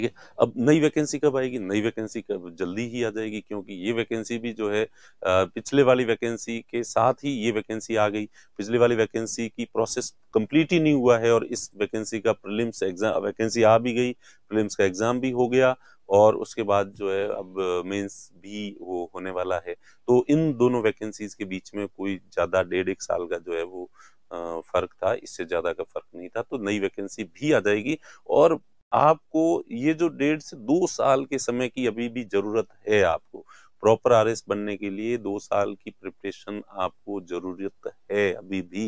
ठीक है अब नई वैकेंसी कब आएगी नई वैकेंसी कब जल्दी ही आ जाएगी क्योंकि ये वैकेंसी भी जो है पिछले वाली वैकेंसी के साथ ही ये वैकेंसी आ गई पिछले वाली वैकेंसी की प्रोसेस कंप्लीट ही नहीं हुआ है और इस वैकेंसी का प्रिलिम्स एग्जाम वैकेंसी आ भी गई प्रिलिम्स का एग्जाम भी हो गया और उसके बाद जो है अब मेंस भी वो होने वाला है तो इन दोनों वैकेंसीज के बीच में कोई ज़्यादा डेढ़ एक साल का जो है वो फ़र्क था इससे ज़्यादा का फ़र्क नहीं था तो नई वैकेंसी भी आ जाएगी और आपको ये जो डेढ़ से दो साल के समय की अभी भी जरूरत है आपको प्रॉपर आर बनने के लिए दो साल की प्रिपरेशन आपको जरूरत है अभी भी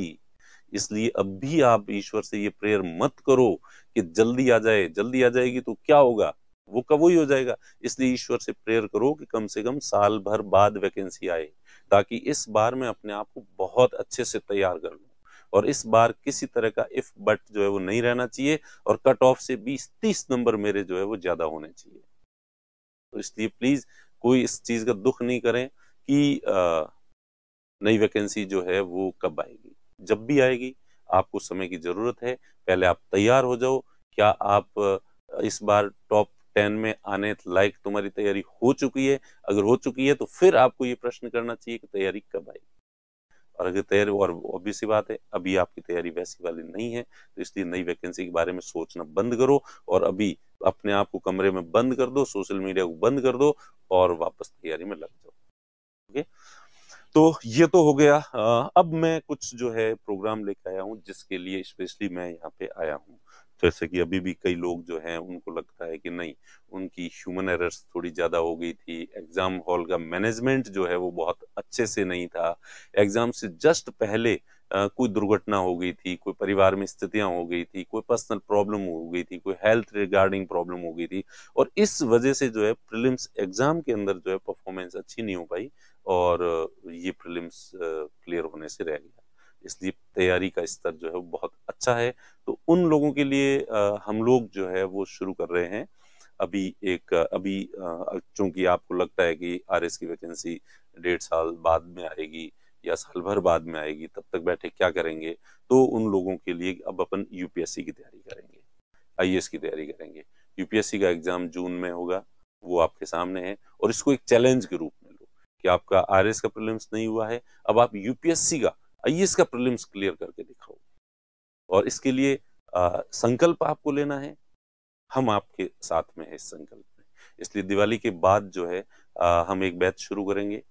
इसलिए अब भी आप ईश्वर से ये प्रेयर मत करो कि जल्दी आ जाए जल्दी आ जाएगी तो क्या होगा वो कब ही हो जाएगा इसलिए ईश्वर से प्रेयर करो कि कम से कम साल भर बाद वैकेंसी आए ताकि इस बार मैं अपने आप को बहुत अच्छे से तैयार कर लू और इस बार किसी तरह का इफ बट जो है वो नहीं रहना चाहिए और कट ऑफ से 20-30 नंबर मेरे जो है वो ज्यादा होने चाहिए तो इसलिए प्लीज कोई इस चीज का दुख नहीं करें कि नई वैकेंसी जो है वो कब आएगी जब भी आएगी आपको समय की जरूरत है पहले आप तैयार हो जाओ क्या आप इस बार टॉप टेन में आने लायक तुम्हारी तैयारी हो चुकी है अगर हो चुकी है तो फिर आपको ये प्रश्न करना चाहिए कि तैयारी कब आएगी और अगर तैयारी और ऑब्वियस सी बात है अभी आपकी तैयारी वैसी वाली नहीं है तो इसलिए नई वैकेंसी के बारे में सोचना बंद करो और अभी अपने आप को कमरे में बंद कर दो सोशल मीडिया को बंद कर दो और वापस तैयारी में लग जाओ ओके तो ये तो हो गया अब मैं कुछ जो है प्रोग्राम लेके आया हूँ जिसके लिए स्पेशली मैं यहाँ पे आया हूँ जैसे तो कि अभी भी कई लोग जो हैं उनको लगता है कि नहीं उनकी ह्यूमन एरर्स थोड़ी ज़्यादा हो गई थी एग्ज़ाम हॉल का मैनेजमेंट जो है वो बहुत अच्छे से नहीं था एग्ज़ाम से जस्ट पहले आ, कोई दुर्घटना हो गई थी कोई परिवार में स्थितियां हो गई थी कोई पर्सनल प्रॉब्लम हो गई थी कोई हेल्थ रिगार्डिंग प्रॉब्लम हो गई थी और इस वजह से जो है प्रिलिम्स एग्जाम के अंदर जो है परफॉर्मेंस अच्छी नहीं हो पाई और ये प्रिलिम्स क्लियर होने से रह गया इसलिए तैयारी का स्तर जो है वो बहुत अच्छा है तो उन लोगों के लिए आ, हम लोग जो है वो शुरू कर रहे हैं अभी एक अभी चूंकि आपको लगता है कि आर की वैकेंसी डेढ़ साल बाद में आएगी या साल भर बाद में आएगी तब तक बैठे क्या करेंगे तो उन लोगों के लिए अब अपन यूपीएससी की तैयारी करेंगे आई की तैयारी करेंगे यूपीएससी का एग्जाम जून में होगा वो आपके सामने है और इसको एक चैलेंज के रूप में लो कि आपका आर का प्रीलिम्स नहीं हुआ है अब आप यूपीएससी का आइए इसका प्रिलिम्स क्लियर करके दिखाओ और इसके लिए आ, संकल्प आपको लेना है हम आपके साथ में है इस संकल्प में इसलिए दिवाली के बाद जो है आ, हम एक बैच शुरू करेंगे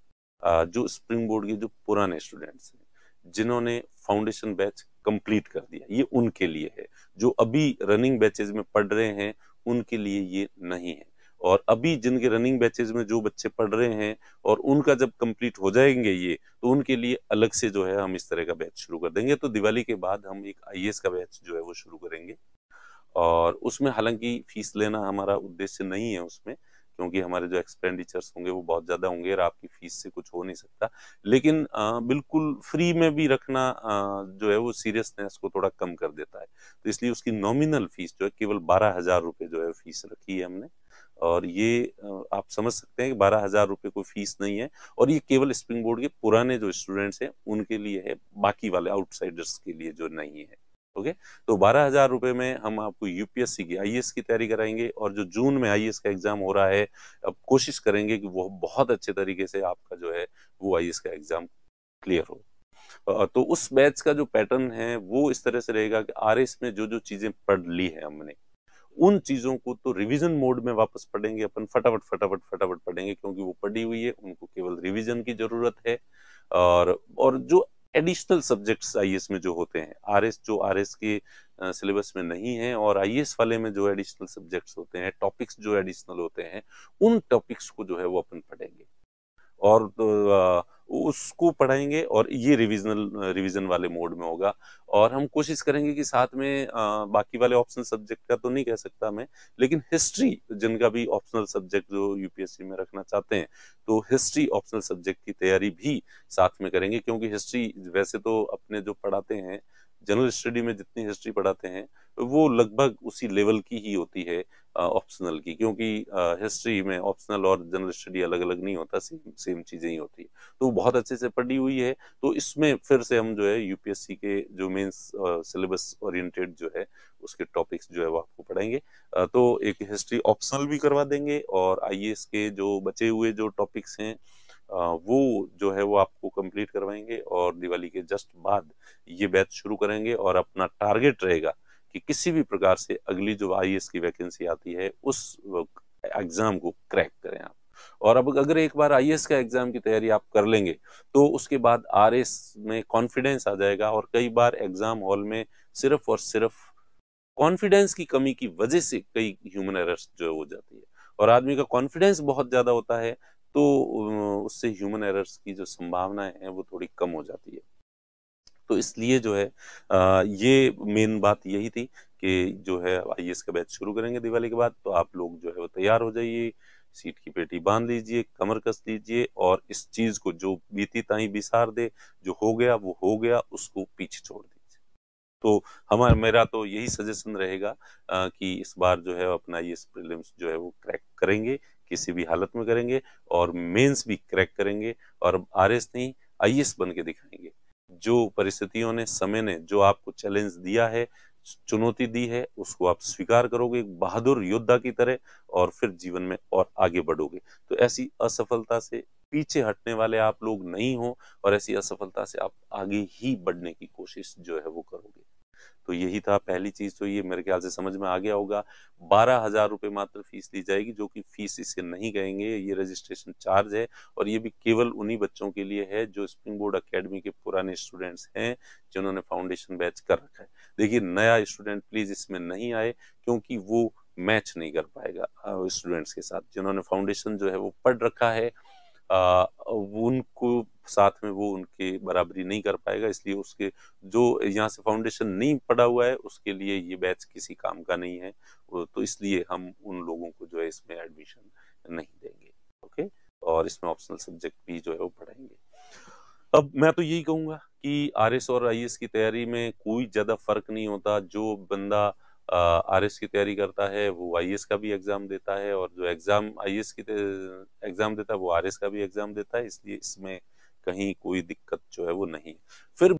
आ, जो स्प्रिंग बोर्ड के जो पुराने स्टूडेंट्स हैं जिन्होंने फाउंडेशन बैच कंप्लीट कर दिया ये उनके लिए है जो अभी रनिंग बैचेज में पढ़ रहे हैं उनके लिए ये नहीं है और अभी जिनके रनिंग बैचेज में जो बच्चे पढ़ रहे हैं और उनका जब कंप्लीट हो जाएंगे ये तो उनके लिए अलग से जो है हम इस तरह का बैच शुरू कर देंगे तो दिवाली के बाद हम एक आई का बैच जो है वो शुरू करेंगे और उसमें हालांकि फीस लेना हमारा उद्देश्य नहीं है उसमें क्योंकि हमारे जो एक्सपेंडिचर्स होंगे वो बहुत ज़्यादा होंगे और आपकी फीस से कुछ हो नहीं सकता लेकिन आ, बिल्कुल फ्री में भी रखना आ, जो है वो सीरियसनेस को थोड़ा कम कर देता है तो इसलिए उसकी नॉमिनल फीस जो है केवल बारह हज़ार रुपये जो है फीस रखी है हमने और ये आप समझ सकते हैं कि बारह हजार रुपये कोई फीस नहीं है और ये केवल स्प्रिंग बोर्ड के पुराने जो स्टूडेंट्स हैं उनके लिए है बाकी वाले आउटसाइडर्स के लिए जो नहीं है ओके तो बारह हजार रुपये में हम आपको यूपीएससी की आईएएस की तैयारी कराएंगे और जो जून में आईएएस का एग्जाम हो रहा है अब कोशिश करेंगे कि वो बहुत अच्छे तरीके से आपका जो है वो आईएएस का एग्जाम क्लियर हो तो उस बैच का जो पैटर्न है वो इस तरह से रहेगा कि आर में जो जो चीजें पढ़ ली है हमने उन चीज़ों को तो रिवीजन मोड में वापस पढ़ेंगे अपन फटाफट फटाफट फटाफट पढ़ेंगे क्योंकि वो पढ़ी हुई है उनको केवल रिवीजन की ज़रूरत है और और जो एडिशनल सब्जेक्ट्स आई में जो होते हैं आर जो आर के सिलेबस में नहीं है और आई वाले में जो एडिशनल सब्जेक्ट्स होते हैं टॉपिक्स जो एडिशनल होते हैं उन टॉपिक्स को जो है वो अपन पढ़ेंगे और तो, आ, उसको पढ़ाएंगे और ये रिविजनल रिविजन वाले मोड में होगा और हम कोशिश करेंगे कि साथ में आ, बाकी वाले ऑप्शनल सब्जेक्ट का तो नहीं कह सकता मैं लेकिन हिस्ट्री जिनका भी ऑप्शनल सब्जेक्ट जो यूपीएससी में रखना चाहते हैं तो हिस्ट्री ऑप्शनल सब्जेक्ट की तैयारी भी साथ में करेंगे क्योंकि हिस्ट्री वैसे तो अपने जो पढ़ाते हैं जनरल स्टडी में जितनी हिस्ट्री पढ़ाते हैं वो लगभग उसी लेवल की ही होती है ऑप्शनल की क्योंकि हिस्ट्री में ऑप्शनल और जनरल स्टडी अलग अलग नहीं होता सेम सेम चीज़ें ही होती है तो बहुत अच्छे से पढ़ी हुई है तो इसमें फिर से हम जो है यूपीएससी के जो मेन्स सिलेबस ओरिएंटेड जो है उसके टॉपिक्स जो है वो आपको पढ़ाएंगे आ, तो एक हिस्ट्री ऑप्शनल भी करवा देंगे और आई के जो बचे हुए जो टॉपिक्स हैं वो जो है वो आपको कंप्लीट करवाएंगे और दिवाली के जस्ट बाद ये बैच शुरू करेंगे और अपना टारगेट रहेगा कि किसी भी प्रकार से अगली जो आई e की वैकेंसी आती है उस एग्जाम को क्रैक करें आप और अब अगर एक बार आई e का एग्जाम की तैयारी आप कर लेंगे तो उसके बाद आर में कॉन्फिडेंस आ जाएगा और कई बार एग्जाम हॉल में सिर्फ और सिर्फ कॉन्फिडेंस की कमी की वजह से कई ह्यूमन एरर्स जो है हो जाती है और आदमी का कॉन्फिडेंस बहुत ज्यादा होता है तो उससे ह्यूमन एरर्स की जो संभावनाएं है वो थोड़ी कम हो जाती है तो इसलिए जो है ये मेन बात यही थी कि जो है आई का बैच शुरू करेंगे दिवाली के बाद तो आप लोग जो है वो तैयार हो जाइए सीट की पेटी बांध लीजिए कमर कस लीजिए और इस चीज को जो बीती ताई बिसार दे जो हो गया वो हो गया उसको पीछे छोड़ दीजिए तो हमारा मेरा तो यही सजेशन रहेगा कि इस बार जो है अपना ये प्रीलिम्स जो है वो क्रैक करेंगे किसी भी हालत में करेंगे और मेंस भी क्रैक करेंगे और आर एस नहीं आई बन के दिखाएंगे जो परिस्थितियों ने समय ने जो आपको चैलेंज दिया है चुनौती दी है उसको आप स्वीकार करोगे एक बहादुर योद्धा की तरह और फिर जीवन में और आगे बढ़ोगे तो ऐसी असफलता से पीछे हटने वाले आप लोग नहीं हो और ऐसी असफलता से आप आगे ही बढ़ने की कोशिश जो है वो करोगे तो यही था पहली चीज तो ये मेरे ख्याल से समझ में आ गया होगा बारह हजार रुपये मात्र फीस दी जाएगी जो कि फीस इसे नहीं कहेंगे ये रजिस्ट्रेशन चार्ज है और ये भी केवल उन्हीं बच्चों के लिए है जो स्प्रिंग बोर्ड अकेडमी के पुराने स्टूडेंट्स हैं जिन्होंने फाउंडेशन बैच कर रखा है देखिए नया स्टूडेंट प्लीज इसमें नहीं आए क्योंकि वो मैच नहीं कर पाएगा स्टूडेंट्स के साथ जिन्होंने फाउंडेशन जो है वो पढ़ रखा है आ, उनको साथ में वो उनके बराबरी नहीं कर पाएगा इसलिए उसके जो यहाँ से फाउंडेशन नहीं पड़ा हुआ है उसके लिए ये बैच किसी काम का नहीं है तो इसलिए हम उन लोगों को जो है इसमें एडमिशन नहीं देंगे ओके और इसमें ऑप्शनल सब्जेक्ट भी जो है वो पढ़ाएंगे अब मैं तो यही कहूंगा कि आर और आई की तैयारी में कोई ज़्यादा फर्क नहीं होता जो बंदा आर की तैयारी करता है वो आई का भी एग्ज़ाम देता है और जो एग्ज़ाम आई की एग्ज़ाम देता है वो आर का भी एग्ज़ाम देता है इसलिए इसमें कहीं कोई दिक्कत जो है वो नहीं फिर